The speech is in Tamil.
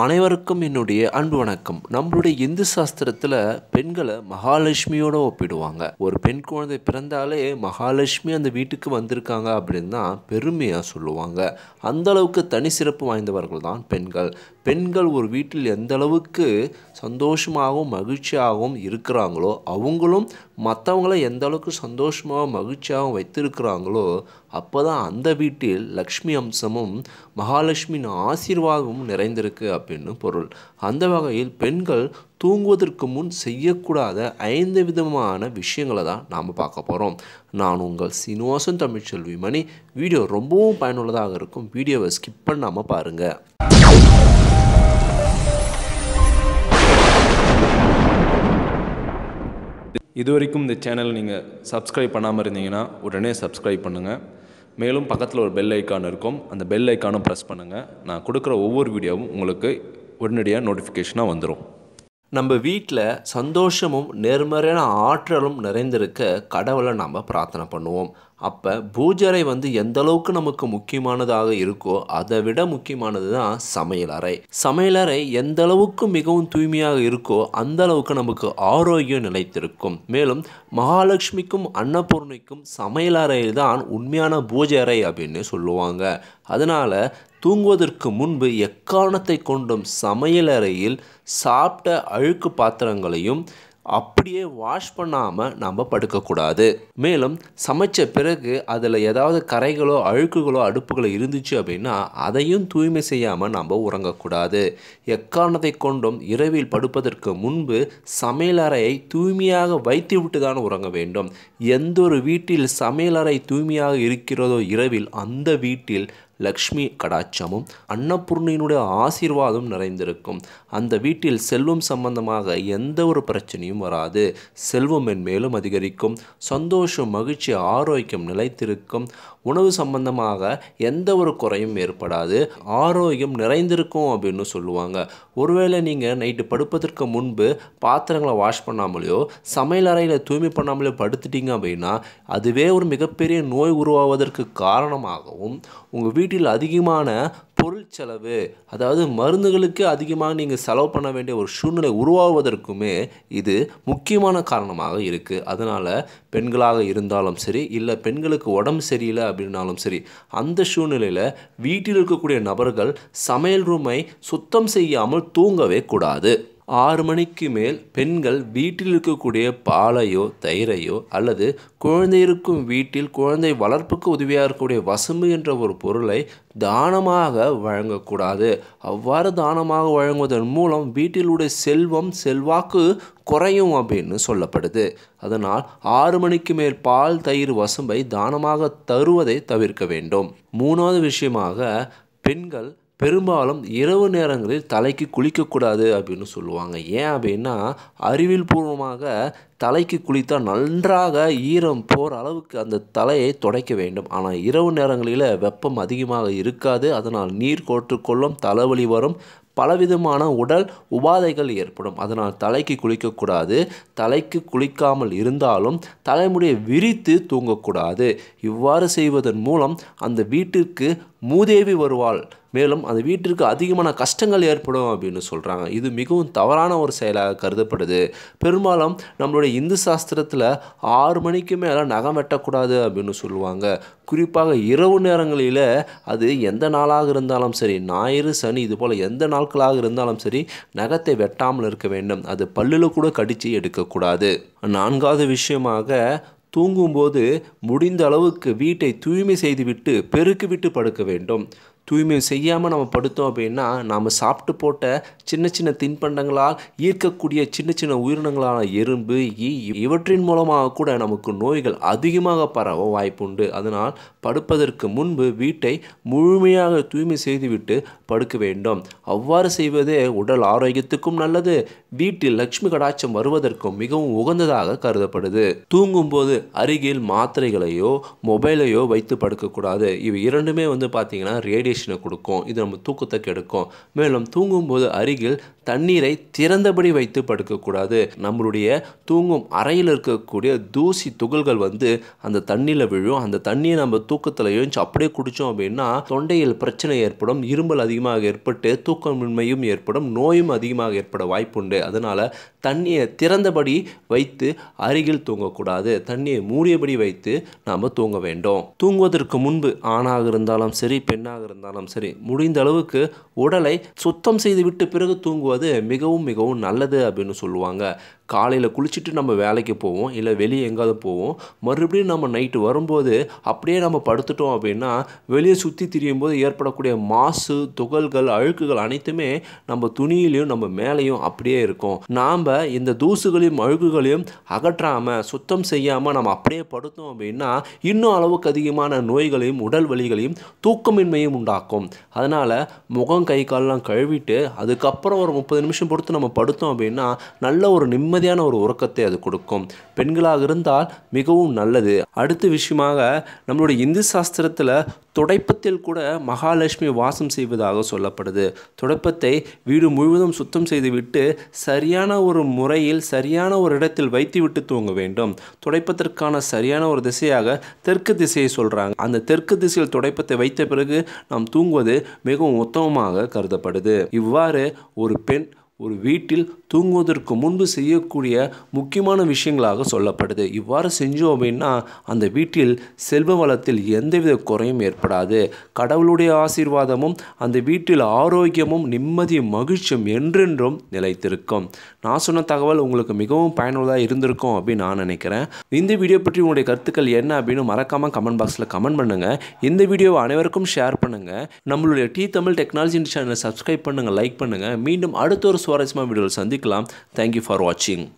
அனைவருக்கும் என்னுடைய அன்பு வணக்கம் நம்மளுடைய இந்து சாஸ்திரத்தில் பெண்களை மகாலட்சுமியோட ஒப்பிடுவாங்க ஒரு பெண் குழந்தை பிறந்தாலே மகாலட்சுமி அந்த வீட்டுக்கு வந்திருக்காங்க அப்படின்னு தான் பெருமையாக சொல்லுவாங்க அந்த அளவுக்கு தனி சிறப்பு வாய்ந்தவர்கள் தான் பெண்கள் பெண்கள் ஒரு வீட்டில் எந்த அளவுக்கு சந்தோஷமாகவும் மகிழ்ச்சியாகவும் இருக்கிறாங்களோ அவங்களும் மற்றவங்கள எந்த அளவுக்கு சந்தோஷமாகவும் மகிழ்ச்சியாகவும் வைத்திருக்கிறாங்களோ அப்போ தான் அந்த வீட்டில் லக்ஷ்மி அம்சமும் மகாலட்சுமியின் ஆசீர்வாதமும் நிறைந்திருக்கு அப்படின்னு பொருள் அந்த வகையில் பெண்கள் தூங்குவதற்கு முன் செய்யக்கூடாத ஐந்து விதமான விஷயங்களை தான் நாம் பார்க்க போகிறோம் நான் உங்கள் சீனிவாசன் தமிழ்ச்செல்வி மணி வீடியோ ரொம்பவும் பயனுள்ளதாக இருக்கும் வீடியோவை ஸ்கிப் பண்ணாமல் பாருங்கள் இது வரைக்கும் இந்த சேனல் நீங்கள் சப்ஸ்கிரைப் பண்ணாமல் இருந்தீங்கன்னா உடனே சப்ஸ்கிரைப் பண்ணுங்கள் மேலும் பக்கத்தில் ஒரு பெல் ஐக்கான் இருக்கும் அந்த பெல் ஐக்கானும் ப்ரெஸ் பண்ணுங்கள் நான் கொடுக்குற ஒவ்வொரு வீடியோவும் உங்களுக்கு உடனடியாக நோட்டிஃபிகேஷனாக வந்துடும் நம்ம வீட்டில் சந்தோஷமும் நேர்மறையான ஆற்றலும் நிறைந்திருக்க கடவுளை நாம் பிரார்த்தனை பண்ணுவோம் அப்போ பூஜரை வந்து எந்த அளவுக்கு நமக்கு முக்கியமானதாக இருக்கோ அதை விட முக்கியமானது தான் சமையலறை சமையலறை எந்த அளவுக்கு மிகவும் தூய்மையாக இருக்கோ அந்த அளவுக்கு நமக்கு ஆரோக்கியம் நிலைத்திருக்கும் மேலும் மகாலட்சுமிக்கும் அன்னபூர்ணிக்கும் சமையலறையில் தான் உண்மையான பூஜை அறை அப்படின்னு சொல்லுவாங்க அதனால் தூங்குவதற்கு முன்பு எக்காரணத்தை கொண்டும் சமையலறையில் சாப்பிட்ட அழுக்கு பாத்திரங்களையும் அப்படியே வாஷ் பண்ணாமல் நாம் படுக்கக்கூடாது மேலும் சமைச்ச பிறகு அதில் ஏதாவது கரைகளோ அழுக்குகளோ அடுப்புகளோ இருந்துச்சு அப்படின்னா அதையும் தூய்மை செய்யாமல் நாம் உறங்கக்கூடாது எக்காரணத்தை கொண்டும் இரவில் படுப்பதற்கு முன்பு சமையலறையை தூய்மையாக வைத்துவிட்டு தான் உறங்க வேண்டும் எந்த ஒரு வீட்டில் சமையலறை தூய்மையாக இருக்கிறதோ இரவில் அந்த வீட்டில் லக்ஷ்மி கடாட்சமும் அன்னபூர்ணியினுடைய ஆசீர்வாதம் நிறைந்திருக்கும் அந்த வீட்டில் செல்வம் சம்பந்தமாக எந்த ஒரு பிரச்சனையும் வராது செல்வம் மேலும் அதிகரிக்கும் சந்தோஷம் மகிழ்ச்சி ஆரோக்கியம் நிலைத்திருக்கும் உணவு சம்பந்தமாக எந்த ஒரு குறையும் ஏற்படாது ஆரோக்கியம் நிறைந்திருக்கும் அப்படின்னு சொல்லுவாங்க ஒருவேளை நீங்கள் நைட்டு படுப்பதற்கு முன்பு பாத்திரங்களை வாஷ் பண்ணாமலேயோ சமையல் அறையில் தூய்மை பண்ணாமலே படுத்துட்டீங்க அப்படின்னா அதுவே ஒரு மிகப்பெரிய நோய் உருவாவதற்கு காரணமாகவும் உங்கள் வீட்டு வீட்டில் அதிகமான பொருள் செலவு அதாவது மருந்துகளுக்கு அதிகமாக நீங்கள் செலவு பண்ண வேண்டிய ஒரு சூழ்நிலை உருவாவதற்குமே இது முக்கியமான காரணமாக இருக்குது அதனால் பெண்களாக இருந்தாலும் சரி இல்லை பெண்களுக்கு உடம்பு சரியில்லை அப்படின்னாலும் சரி அந்த சூழ்நிலையில் வீட்டில் இருக்கக்கூடிய நபர்கள் சமையல் ரூமை சுத்தம் செய்யாமல் தூங்கவே கூடாது ஆறு மணிக்கு மேல் பெண்கள் வீட்டில் இருக்கக்கூடிய பாலையோ தயிரையோ அல்லது குழந்தை இருக்கும் வீட்டில் குழந்தை வளர்ப்புக்கு உதவியாக இருக்கக்கூடிய வசம்பு என்ற ஒரு பொருளை தானமாக வழங்கக்கூடாது அவ்வாறு தானமாக வழங்குவதன் மூலம் வீட்டிலுடைய செல்வம் செல்வாக்கு குறையும் அப்படின்னு சொல்லப்படுது அதனால் ஆறு மணிக்கு மேல் பால் தயிர் வசம்பை தானமாக தருவதை தவிர்க்க வேண்டும் மூணாவது விஷயமாக பெண்கள் பெரும்பாலும் இரவு நேரங்களில் தலைக்கு குளிக்கக்கூடாது அப்படின்னு சொல்லுவாங்க ஏன் அப்படின்னா அறிவியல் பூர்வமாக தலைக்கு குளித்தால் நன்றாக ஈரம் போகிற அளவுக்கு அந்த தலையை துடைக்க வேண்டும் ஆனால் இரவு நேரங்களில் வெப்பம் அதிகமாக இருக்காது அதனால் நீர் கோற்றுக்கொள்ளும் தலைவலி வரும் பலவிதமான உடல் உபாதைகள் ஏற்படும் அதனால் தலைக்கு குளிக்கக்கூடாது தலைக்கு குளிக்காமல் இருந்தாலும் தலைமுடியை விரித்து தூங்கக்கூடாது இவ்வாறு செய்வதன் மூலம் அந்த வீட்டிற்கு மூதேவி வருவாள் மேலும் அந்த வீட்டிற்கு அதிகமான கஷ்டங்கள் ஏற்படும் அப்படின்னு சொல்கிறாங்க இது மிகவும் தவறான ஒரு செயலாக கருதப்படுது பெரும்பாலும் நம்மளுடைய இந்து சாஸ்திரத்தில் ஆறு மணிக்கு மேலே நகம் வெட்டக்கூடாது அப்படின்னு சொல்லுவாங்க குறிப்பாக இரவு நேரங்களில் அது எந்த நாளாக இருந்தாலும் சரி ஞாயிறு சனி இது போல் எந்த நாட்களாக இருந்தாலும் சரி நகத்தை வெட்டாமல் இருக்க வேண்டும் அது பல்லில் கூட கடித்து எடுக்கக்கூடாது நான்காவது விஷயமாக தூங்கும்போது முடிந்த அளவுக்கு வீட்டை தூய்மை செய்துவிட்டு பெருக்கிவிட்டு படுக்க வேண்டும் தூய்மை செய்யாமல் நம்ம படுத்தோம் அப்படின்னா நாம் சாப்பிட்டு போட்ட சின்ன சின்ன தின்பண்டங்களால் ஈர்க்கக்கூடிய சின்ன சின்ன உயிரினங்களான எறும்பு ஈ இவற்றின் மூலமாக கூட நமக்கு நோய்கள் அதிகமாக பரவ வாய்ப்புண்டு அதனால் படுப்பதற்கு முன்பு வீட்டை முழுமையாக தூய்மை செய்துவிட்டு படுக்க வேண்டும் அவ்வாறு செய்வதே உடல் ஆரோக்கியத்துக்கும் நல்லது வீட்டில் லக்ஷ்மி கடாட்சம் வருவதற்கும் மிகவும் உகந்ததாக கருதப்படுது தூங்கும்போது அருகில் மாத்திரைகளையோ மொபைலையோ வைத்து படுக்கக்கூடாது இவை இரண்டுமே வந்து பார்த்திங்கன்னா ரேடியேஷன் வைப்ரேஷனை கொடுக்கும் இது நம்ம தூக்கத்தை கெடுக்கும் மேலும் தூங்கும்போது அருகில் தண்ணீரை திறந்தபடி வைத்து படுக்கக்கூடாது நம்மளுடைய தூங்கும் அறையில் இருக்கக்கூடிய தூசி துகள்கள் வந்து அந்த தண்ணியில் விழும் அந்த தண்ணியை நம்ம தூக்கத்தில் எழுந்து அப்படியே குடித்தோம் அப்படின்னா தொண்டையில் பிரச்சனை ஏற்படும் இரும்பல் அதிகமாக ஏற்பட்டு தூக்கமின்மையும் ஏற்படும் நோயும் அதிகமாக ஏற்பட வாய்ப்புண்டு அதனால் தண்ணியை திறந்தபடி வைத்து அருகில் தூங்கக்கூடாது தண்ணியை மூடியபடி வைத்து நாம் தூங்க வேண்டும் தூங்குவதற்கு முன்பு ஆணாக இருந்தாலும் சரி பெண்ணாக இருந்தாலும் இருந்தாலும் சரி முடிந்த அளவுக்கு உடலை சுத்தம் செய்துவிட்டு பிறகு தூங்குவது மிகவும் மிகவும் நல்லது அப்படின்னு சொல்லுவாங்க காலையில் குளிச்சுட்டு நம்ம வேலைக்கு போவோம் இல்லை வெளியே எங்காவது போவோம் மறுபடியும் நம்ம நைட்டு வரும்போது அப்படியே நம்ம படுத்துட்டோம் அப்படின்னா வெளியே சுற்றி திரியும் போது ஏற்படக்கூடிய மாசு துகள்கள் அழுக்குகள் அனைத்துமே நம்ம துணியிலையும் நம்ம மேலேயும் அப்படியே இருக்கும் நாம் இந்த தூசுகளையும் அழுக்குகளையும் அகற்றாமல் சுத்தம் செய்யாமல் நம்ம அப்படியே படுத்தோம் அப்படின்னா இன்னும் அளவுக்கு அதிகமான நோய்களையும் உடல் வலிகளையும் தூக்கமின்மையும் உண்டாக்கும் அதனால் முகம் கை கால்லாம் கழுவிட்டு அதுக்கப்புறம் ஒரு முப்பது நிமிஷம் பொறுத்து நம்ம படுத்தோம் அப்படின்னா நல்ல ஒரு நிம்மதி நிம்மதியான ஒரு உறக்கத்தை அது கொடுக்கும் பெண்களாக இருந்தால் மிகவும் நல்லது அடுத்த விஷயமாக நம்மளுடைய இந்து சாஸ்திரத்தில் துடைப்பத்தில் கூட மகாலட்சுமி வாசம் செய்வதாக சொல்லப்படுது துடைப்பத்தை வீடு முழுவதும் சுத்தம் செய்துவிட்டு சரியான ஒரு முறையில் சரியான ஒரு இடத்தில் வைத்துவிட்டு தூங்க வேண்டும் துடைப்பதற்கான சரியான ஒரு திசையாக தெற்கு திசையை சொல்கிறாங்க அந்த தெற்கு திசையில் துடைப்பத்தை வைத்த பிறகு நாம் தூங்குவது மிகவும் உத்தமமாக கருதப்படுது இவ்வாறு ஒரு பெண் ஒரு வீட்டில் தூங்குவதற்கு முன்பு செய்யக்கூடிய முக்கியமான விஷயங்களாக சொல்லப்படுது இவ்வாறு செஞ்சோம் அப்படின்னா அந்த வீட்டில் செல்வ வளத்தில் எந்தவித குறையும் ஏற்படாது கடவுளுடைய ஆசீர்வாதமும் அந்த வீட்டில் ஆரோக்கியமும் நிம்மதியும் மகிழ்ச்சியும் என்றென்றும் நிலைத்திருக்கும் நான் சொன்ன தகவல் உங்களுக்கு மிகவும் பயனுள்ளதாக இருந்திருக்கும் அப்படின்னு நான் நினைக்கிறேன் இந்த வீடியோ பற்றி உங்களுடைய கருத்துக்கள் என்ன அப்படின்னு மறக்காமல் கமெண்ட் பாக்ஸில் கமெண்ட் பண்ணுங்கள் இந்த வீடியோவை அனைவருக்கும் ஷேர் பண்ணுங்கள் நம்மளுடைய டி தமிழ் டெக்னாலஜி சேனலை சப்ஸ்கிரைப் பண்ணுங்கள் லைக் பண்ணுங்கள் மீண்டும் அடுத்த ஒரு சுவாரஸ்யமான வீடியோவில் சந்திக்கலாம் தேங்க்யூ ஃபார் வாட்சிங்